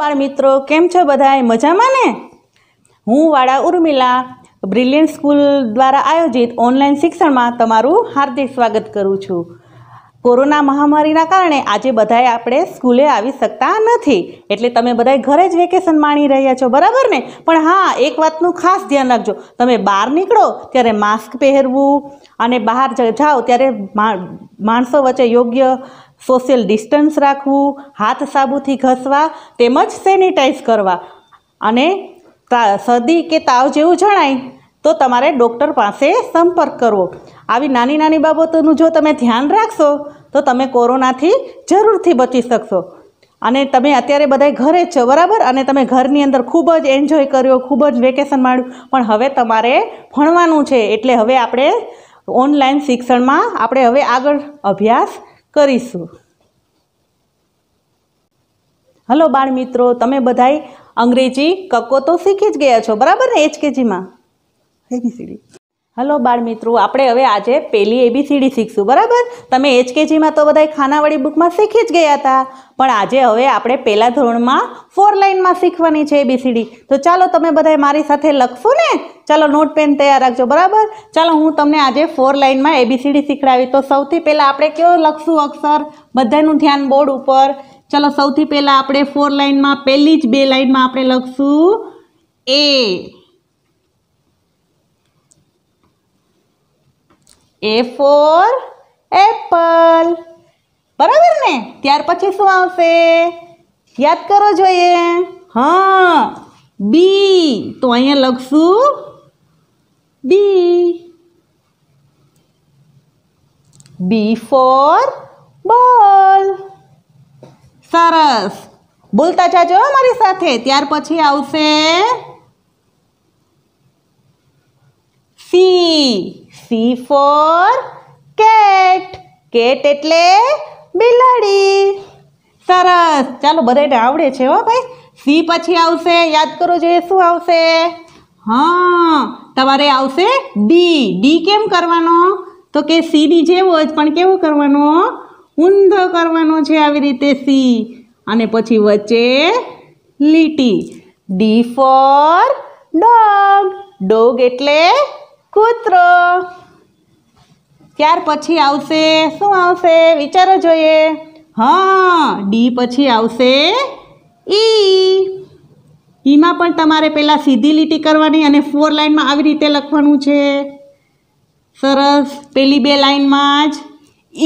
બાળ મિત્રો કેમ છો બધાય મજામાં ને હું વાળા ઉર્મિલા બ્રિલિયન્ટ સ્કૂલ દ્વારા આયોજિત ઓનલાઈન શિક્ષણમાં તમારું હાર્દિક સ્વાગત કરું છું કોરોના મહામારીના કારણે આજે બધાએ આપણે સ્કૂલે આવી શકતા નથી એટલે તમે બધાએ ઘરે જ વેકેશન માણી રહ્યા છો બરાબર ને પણ હા એક વાતનું ખાસ ધ્યાન રાખજો તમે બહાર નીકળો ત્યારે માસ્ક પહેરવું અને બહાર જાઓ ત્યારે માણસો વચ્ચે યોગ્ય સોશિયલ ડિસ્ટન્સ રાખવું હાથ સાબુથી ઘસવા તેમજ સેનિટાઈઝ કરવા અને શરદી કે તાવ જેવું જણાય તો તમારે ડૉક્ટર પાસે સંપર્ક કરવો આવી નાની નાની બાબતોનું જો તમે ધ્યાન રાખશો તો તમે કોરોનાથી જરૂરથી બચી શકશો અને તમે અત્યારે બધા ઘરે જ છો બરાબર અને તમે ઘરની અંદર ખૂબ જ એન્જોય કર્યો ખૂબ જ વેકેશન માણ્યું પણ હવે તમારે ભણવાનું છે એટલે હવે આપણે ઓનલાઈન શિક્ષણમાં આપણે હવે આગળ અભ્યાસ કરીશું હલો બાળ મિત્રો તમે બધાય અંગ્રેજી કક્કો તો શીખી જ ગયા છો બરાબર ને એચકેજીમાં હલો બાળ મિત્રો આપણે હવે આજે પહેલી એબીસીડી શીખશું બરાબર તમે એચકેજીમાં તો બધાય ખાનાવાળી બુકમાં શીખી જ ગયા હતા પણ આજે હવે આપણે પહેલાં ધોરણમાં ફોર લાઇનમાં શીખવાની છે એબીસીડી તો ચાલો તમે બધાય મારી સાથે લખશો ને ચાલો નોટ પેન તૈયાર રાખજો બરાબર ચાલો હું તમને આજે ફોર લાઇનમાં એબીસીડી શીખડાવી તો સૌથી પહેલાં આપણે કયો લખશું અક્ષર બધાનું ધ્યાન બોર્ડ ઉપર ચાલો સૌથી પહેલાં આપણે ફોર લાઇનમાં પહેલી જ બે લાઇનમાં આપણે લખશું એ ए फॉर एप्पल बराबर ने ત્યાર પછી શું આવશે યાદ કરો જોઈએ હા બી તો અહીંયા લખશું બી બી ફોર बॉल સરસ બોલતા ચાજો મારી સાથે ત્યાર પછી આવશે ફ સી ફોર કેટ કેટ એટલે બિલાડી સરસ ચાલો બધાને આવડે છે હો ભાઈ સી પછી આવશે યાદ કરો જોઈએ શું આવશે હા તમારે આવશે ડી ડી કેમ કરવાનો તો કે સીની જેવો જ પણ કેવો કરવાનો ઊંધો કરવાનો છે આવી રીતે સી અને પછી વચ્ચે લીટી ડી ફોર ડોગ ડોગ એટલે કૂતરો ત્યાર પછી આવશે શું આવશે વિચારો જોઈએ હા ડી પછી આવશે ઈ ઈમાં પણ તમારે પહેલાં સીધી લીટી કરવાની અને ફોર લાઇનમાં આવી રીતે લખવાનું છે સરસ પેલી બે લાઇનમાં જ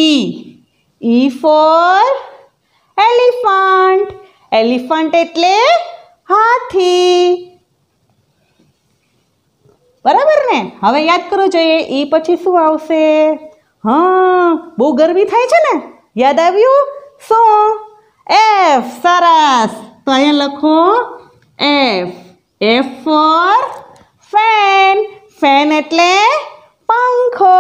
E E for elephant elephant એટલે હાથી બરાબર ને હવે યાદ કરવું જોઈએ એ પછી શું આવશે હા બહુ ગરમી થાય છે ને યાદ આવ્યું શું એફ સરસ તો અહીંયા લખો F F for fan fan એટલે પંખો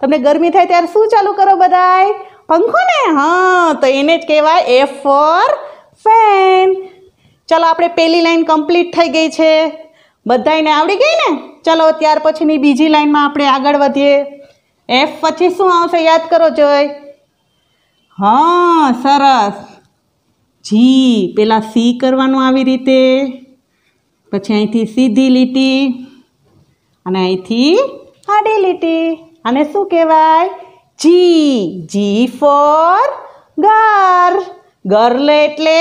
તમને ગરમી થાય ત્યારે શું ચાલુ કરો બધાય પંખો ને હા તો એને જ કહેવાય એફ ફોર ફેન ચાલો આપણે પહેલી લાઈન કમ્પ્લીટ થઈ ગઈ છે બધાને આવડી ગઈ ને ચલો ત્યાર પછીની બીજી લાઈનમાં આપણે આગળ વધીએ એફ પછી શું આવશે યાદ કરો જોઈ હા સરસ જી પેલા સી કરવાનું આવી રીતે પછી અહીંથી સીધી લીટી અને અહીંથી આડી લીટી અને શું કહેવાય જી જી ફોર ગર ગર્લ એટલે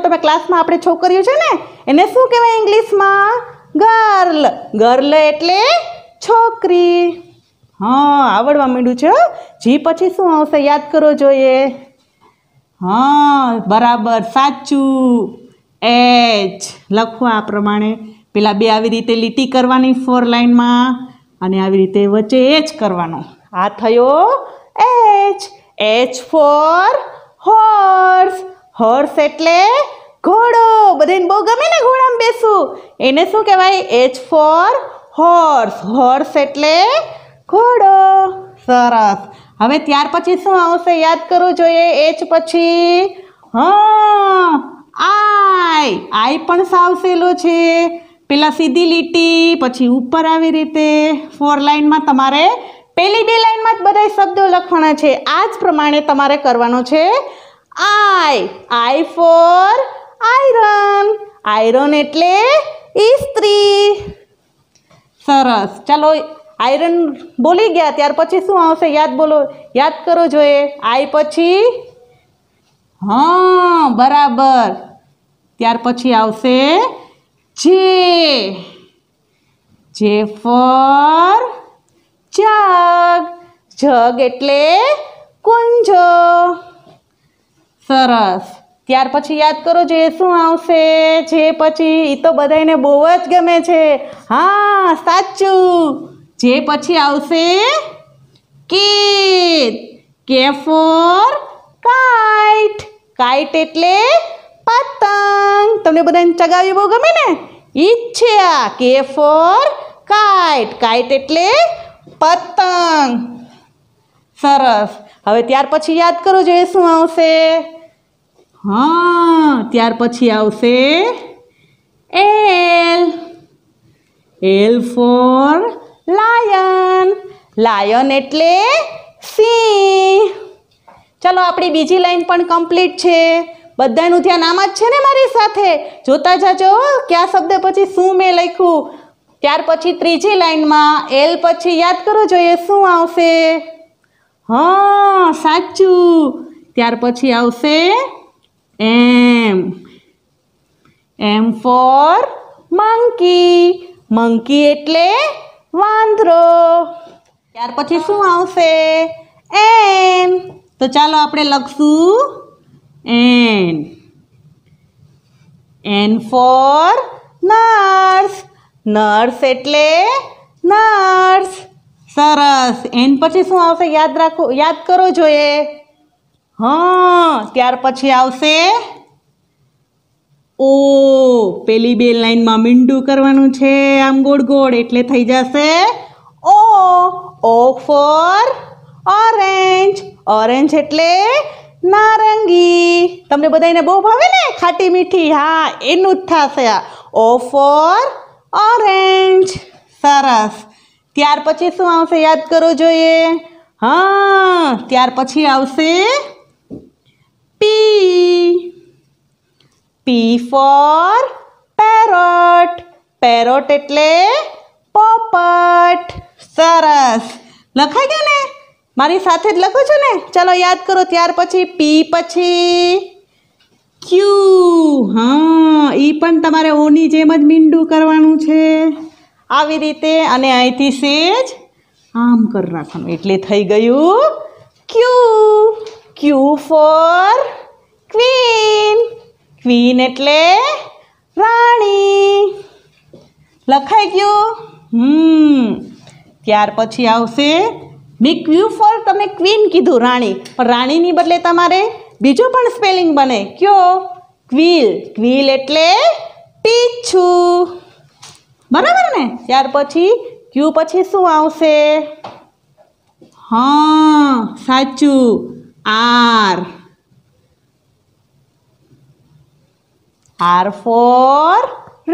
ચલો તમે ક્લાસમાં આપણે છોકરીઓ છે ને એને શું કહેવાય ઇંગ્લિશમાં ગર્લ ગર્લ એટલે છોકરી હા આવડવા માંડ્યું છે જી પછી શું આવશે યાદ કરો જોઈએ હા બરાબર સાચું એચ લખો આ પ્રમાણે પેલા બે આવી રીતે લીટી કરવાની ફોર લાઈનમાં અને આવી રીતે વચ્ચે એચ કરવાનો આ થયો H H for horse horse એટલે ઘોડો બધાને બહુ ગમે ને ઘોડામાં બેસવું એને શું કહેવાય એચ ફોર હોર્સ હોર્સ એટલે ઘોડો સરસ હવે ત્યાર પછી શું આવશે યાદ કરવું જોઈએ એચ પછી હા આય આઈ પણ સાવસેલું છે પેલા સીધી લીટી પછી ઉપર આવી રીતે ફોર લાઈનમાં તમારે પહેલી બે લાઈનમાં જ બધા શબ્દો લખવાના છે આ જ પ્રમાણે તમારે કરવાનું છે i i for iron iron એટલે ઇસ્ત્રી સરસ ચલો આયર્ન બોલી ગયા ત્યાર પછી શું આવશે યાદ બોલો યાદ કરો જોઈએ આ પછી હ બરાબર ત્યાર પછી આવશે જ જ ફર જગ જગ એટલે કુંજો સરસ ત્યાર પછી યાદ કરો જે શું આવશે જે પછી એ તો બધાને બહુ જ ગમે છે હા સાચું જે પછી આવશે કેત કે ફોર કાઇટ કાઇટ એટલે પતંગ તમને બધાને ચગાવી બહુ ગમે ને ઈ જ છે આ કે ફોર કાઇટ કાઇટ એટલે પતંગ સરસ હવે ત્યાર પછી યાદ કરો જે શું આવશે હા ત્યાર પછી આવશે L L for lion lion એટલે સિંહ ચલો આપણી બીજી લાઈન પણ કમ્પ્લીટ છે બધાનું ધ્યાન આમ જ છે ને મારી સાથે જોતા જાજો કયા શબ્દ પછી શું મેં લખ્યું ત્યાર પછી ત્રીજી લાઈનમાં એલ પછી યાદ કરો જોઈએ શું આવશે હા સાચું ત્યાર પછી આવશે m m for monkey monkey એટલે વાંદરો ત્યાર પછી શું આવશે m તો ચાલો આપણે લખશું n n for nurse nurse એટલે nurse સરસ n પછી શું આવશે યાદ રાખો યાદ કરો જોઈએ હા ત્યાર પછી આવશે ઓ પેલી બે લાઈનમાં મીંડું કરવાનું છે આમ ગોળ ગોળ એટલે થઈ જશે O O for orange orange એટલે નારંગી તમને બધાને બહુ ભાવે ને ખાટી મીઠી હા એનું જ થશે આ ઓ ફોર ઓરેન્જ સરસ ત્યાર પછી શું આવશે યાદ કરવો જોઈએ હા ત્યાર પછી આવશે P. P for parrot. Parrot એટલે પોપટ સરસ લખાઈ ગયું ને મારી સાથે જ લખો છો ને ચલો યાદ કરો ત્યાર પછી પી પછી ક્યુ હા એ પણ તમારે ઓની જેમ જ મીંડું કરવાનું છે આવી રીતે અને અહીંથી સેજ આમ કરી નાખવાનું એટલે થઈ ગયું Q Q for queen queen એટલે રાણી લખાઈ ગયું હમ ત્યાર પછી આવશે મેં ક્યુ ફોર તમે ક્વીન કીધું રાણી પણ રાણીની બદલે તમારે બીજું પણ સ્પેલિંગ બને કયો ક્વીલ ક્વીલ એટલે પીછું બરાબર ને ત્યાર પછી ક્યુ પછી શું આવશે હા સાચું R. R for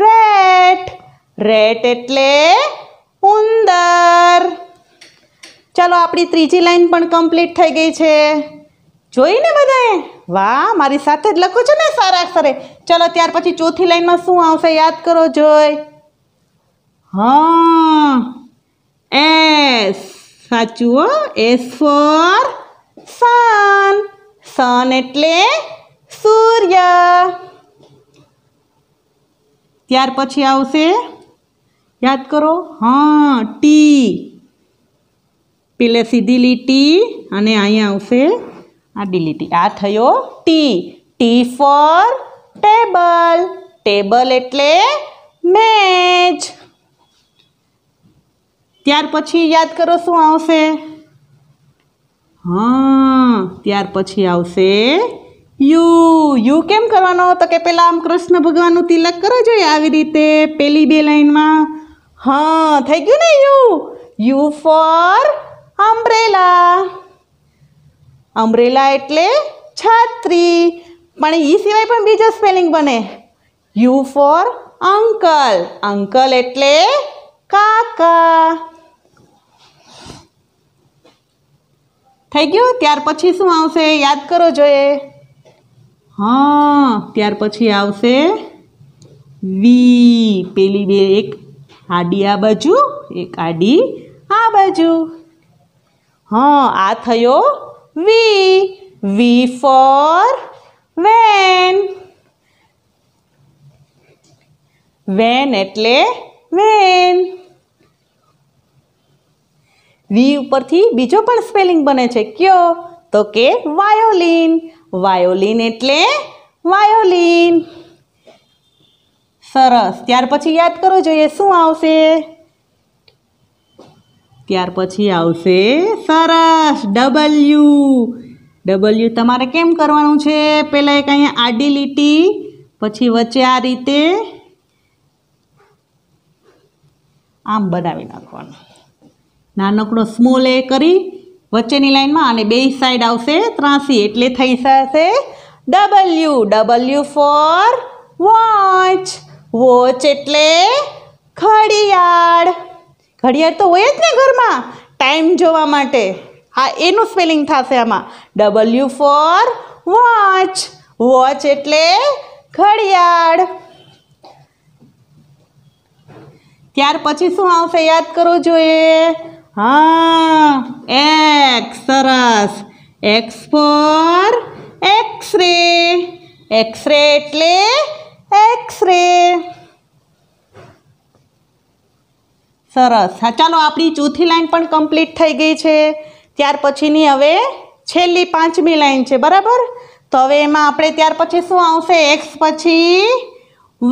rat. Rat એટલે ઉંદર ચાલો આપણી ત્રીજી લાઈન પણ કમ્પ્લીટ થઈ ગઈ છે જોઈને બધાએ વાહ મારી સાથે જ લખું છું ને સારા અક્ષરે ચલો ત્યાર પછી ચોથી લાઈનમાં શું આવશે યાદ કરો જોઈ હા એસ સાચું હો એસ ફોર સન સન એટલે સૂર્ય ત્યાર પછી આવશે યાદ કરો હા ટી પેલે સીધી લીટી અને અહીંયા આવશે આડી લીટી આ થયો T T for table table એટલે મેચ ત્યાર પછી યાદ કરો શું આવશે હા ત્યાર પછી આવશે યુ યુ કેમ કરવાનો તો કે પેલા આમ કૃષ્ણ ભગવાનનું તિલક કરો જોઈએ આવી રીતે પેલી બે લાઈનમાં હા થઈ ગયું ને U U for umbrella umbrella એટલે છાત્રી પણ એ સિવાય પણ બીજો સ્પેલિંગ બને યુ ફોર અંકલ અંકલ એટલે કાકા થઈ ગયું ત્યાર પછી શું આવશે યાદ કરો જોઈએ હા ત્યાર પછી આવશે વી પેલી બે એક આડી આ બાજુ એક આડી આ બાજુ હા આ થયો V V for van van એટલે વેન વી ઉપરથી બીજો પણ સ્પેલિંગ બને છે કયો તો કે વાયોલિન વાયોલિન એટલે વાયોલિન સરસ ત્યાર પછી યાદ કરવું જોઈએ શું આવશે ત્યાર પછી આવશે સરસ ડબલ્યુ ડબલ્યુ તમારે કેમ કરવાનું છે પહેલાં એક અહીંયા આડી લીટી પછી વચ્ચે આ રીતે આમ બનાવી નાખવાનું નાનકડો સ્મોલ એ કરી વચ્ચેની લાઇનમાં અને બે સાઈડ આવશે ત્રાસી એટલે થઈ જશે W W for watch watch એટલે ઘડિયાળ ઘડિયાળ તો હોય જ ને ઘરમાં ટાઈમ જોવા માટે હા એનું સ્પેલિંગ થશે આમાં ડબલ્યુ ફોર વોચ વોચ એટલે ઘડિયાળ ત્યાર પછી શું આવશે યાદ કરવું જોઈએ હા એક્સ સરસ X for X ray X ray એટલે એક્સ રે સરસ હા ચાલો આપણી ચોથી લાઈન પણ કમ્પ્લીટ થઈ ગઈ છે ત્યાર પછીની હવે છેલ્લી પાંચમી લાઈન છે બરાબર તો હવે એમાં આપણે ત્યાર પછી શું આવશે એક્સ પછી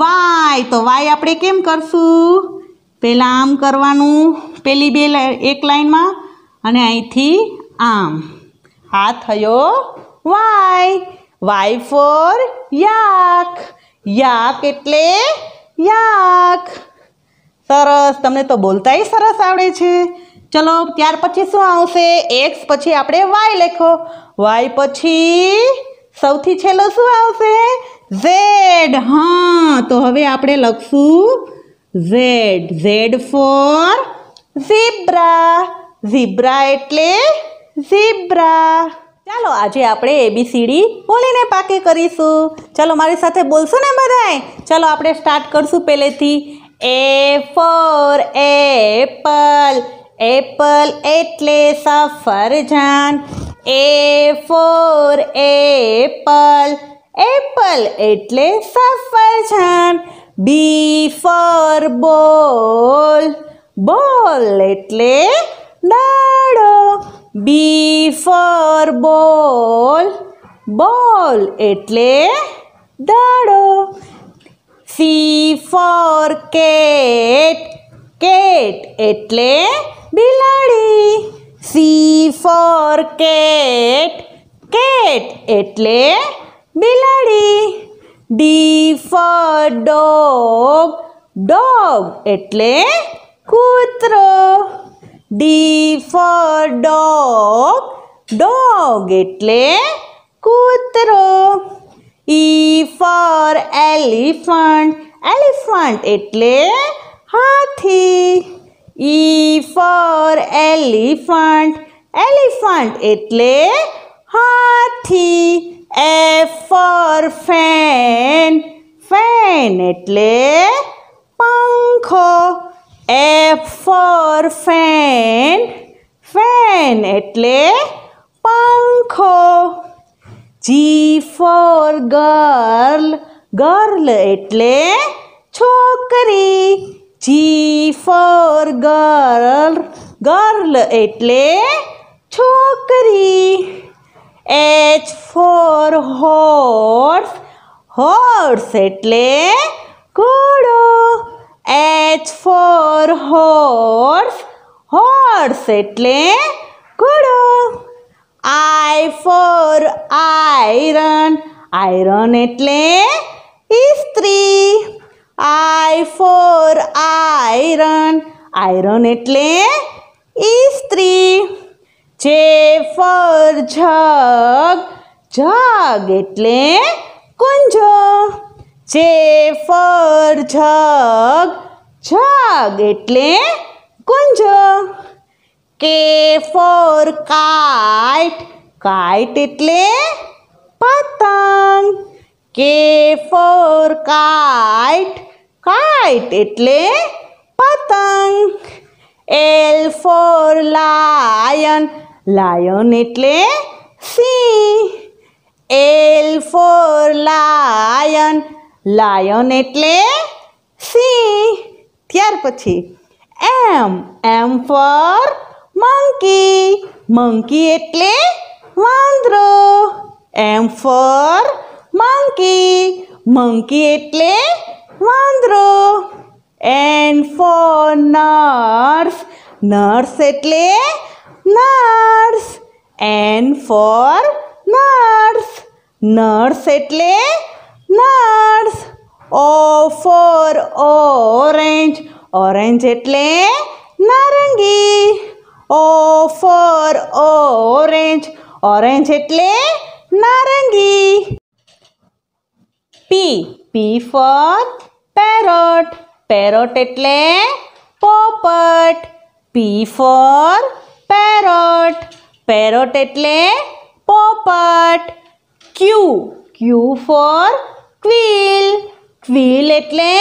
વાય તો વાય આપણે કેમ કરશું પહેલાં આમ કરવાનું પેલી બે એક લાઈનમાં અને અહીંથી આમ આ થયો Y Y for yak yak એટલે યાક સરસ તમને તો બોલતાય સરસ આવડે છે ચલો ત્યાર પછી શું આવશે એક્સ પછી આપણે વાય લખો વાય પછી સૌથી છેલ્લો શું આવશે ઝેડ હા તો હવે આપણે લખશું Z Z for zebra zebra એટલે ઝીબ્રા ચાલો આજે આપણે એબીસીડી બોલીને પાકે કરીશું ચાલો મારી સાથે બોલશો ને બધાય ચાલો આપણે સ્ટાર્ટ કરશું પહેલેથી એ ફોર એપલ એપલ એટલે સફરજન એ ફોર એપલ એપલ એટલે સફરજન બી ફોર બોલ બોલ એટલે દાડો બી ફોર બોલ બોલ એટલે દાડો સી ફોર કેટ કેટ એટલે બિલાડી સી ફોર કેટ કેટ એટલે બિલાડી ડી ફોર ડોગ ડોગ એટલે કૂતરો ડી ફોર ડોગ ડોગ એટલે કૂતરો ઈ ફોર એલિફન્ટ એલિફન્ટ એટલે હાથી ઈ ફોર એલિફન્ટ એલિફન્ટ એટલે હાથી F for fan ફેન એટલે પંખો F for fan ફેન એટલે પંખો G for girl ગર્લ એટલે છોકરી જી ફોર ગર્લ ગર્લ એટલે છોકરી એચ ફોર હોર્સ હોર્સ એટલે ઘોડો એચ ફોર હોર્સ હોર્સ એટલે ઘોડો આઈ ફોર આયરન આયરન એટલે ઇસ્ત્રી આઈ ફોર આયરન આયરન એટલે ઇસ્ત્રી જે ફર જગ જગ એટલે કુંજ જે ફર જગ જગ એટલે કુંજ કે ફોર કાઇટ કાઇટ એટલે પતંગ કે ફોર કાઇટ કાઇટ એટલે પતંગ એલ ફોર લાયન લાયન એટલે સિંહ એલ ફોર લાયન લાયન એટલે સિંહ ત્યાર પછી M M for monkey monkey એટલે વાંદરો એમ ફોર મંકી મંકી એટલે વાંદરો એન ફોર નર્સ નર્સ એટલે nurse N for nurse nurse एट्ले nurse O for orange orange एट्ले नारंगी ओ फॉर ओरेंज ओरेंज एट्ले नारंगी P P for parrot parrot एट्ले पोपट पी फॉर पेरोट पेरोट એટલે પોપટ ક્યુ ક્યુ ફોર ક્વીલ ક્વીલ એટલે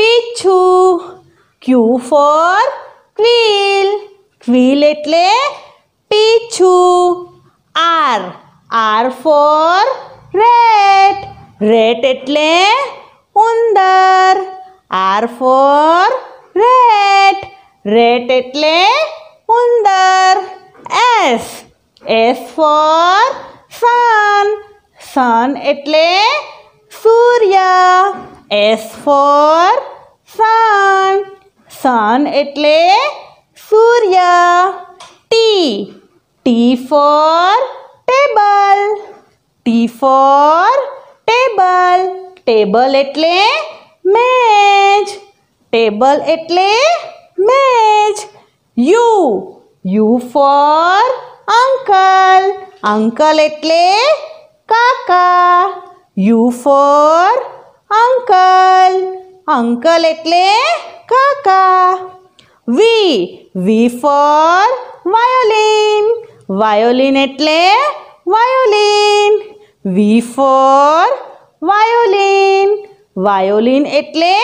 પીછુ ક્યુ ફોર ક્લીલ ક્વીલ એટલે પીછુ R R for rat rat એટલે ઉંદર આર ફોર રેટ રેટ એટલે मंडर S S for sun sun એટલે સૂર્ય એસ ફોર સન સન એટલે સૂર્ય T T for table T for table table એટલે મેજ ટેબલ એટલે મેજ U. U for uncle. Uncle એટલે કાકા. U for uncle. Uncle એટલે કાકા. V. V for violin. Violin એટલે violin. V for violin. Violin એટલે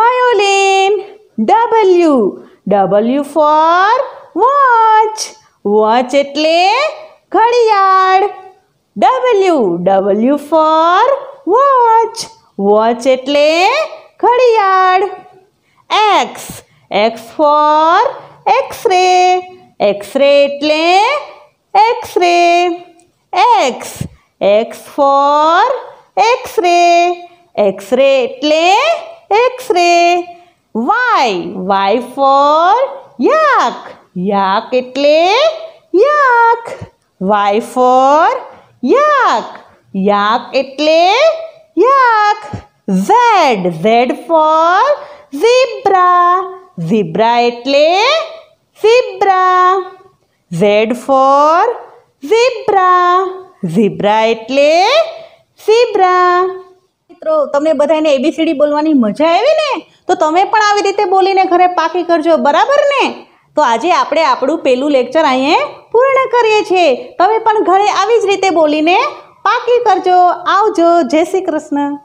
violin. W. W for watch watch એટલે ઘડિયાળ W W for watch watch એટલે ઘડિયાળ X X for X ray X ray એટલે X ray X X for X ray X ray એટલે X ray Y Y for yak yak એટલે yak Y for yak yak એટલે yak Z Z for zebra zebra એટલે zebra Z for zebra zebra એટલે zebra મિત્રો તમને બધાને ABCD બોલવાની મજા આવી ને તો તમે પણ આવી રીતે બોલીને ઘરે પાકી કરજો બરાબર ને તો આજે આપણે આપણું પહેલું લેક્ચર અહીંયા પૂર્ણ કરીએ છીએ તમે પણ ઘરે આવી જ રીતે બોલીને પાકી કરજો આવજો જય શ્રી કૃષ્ણ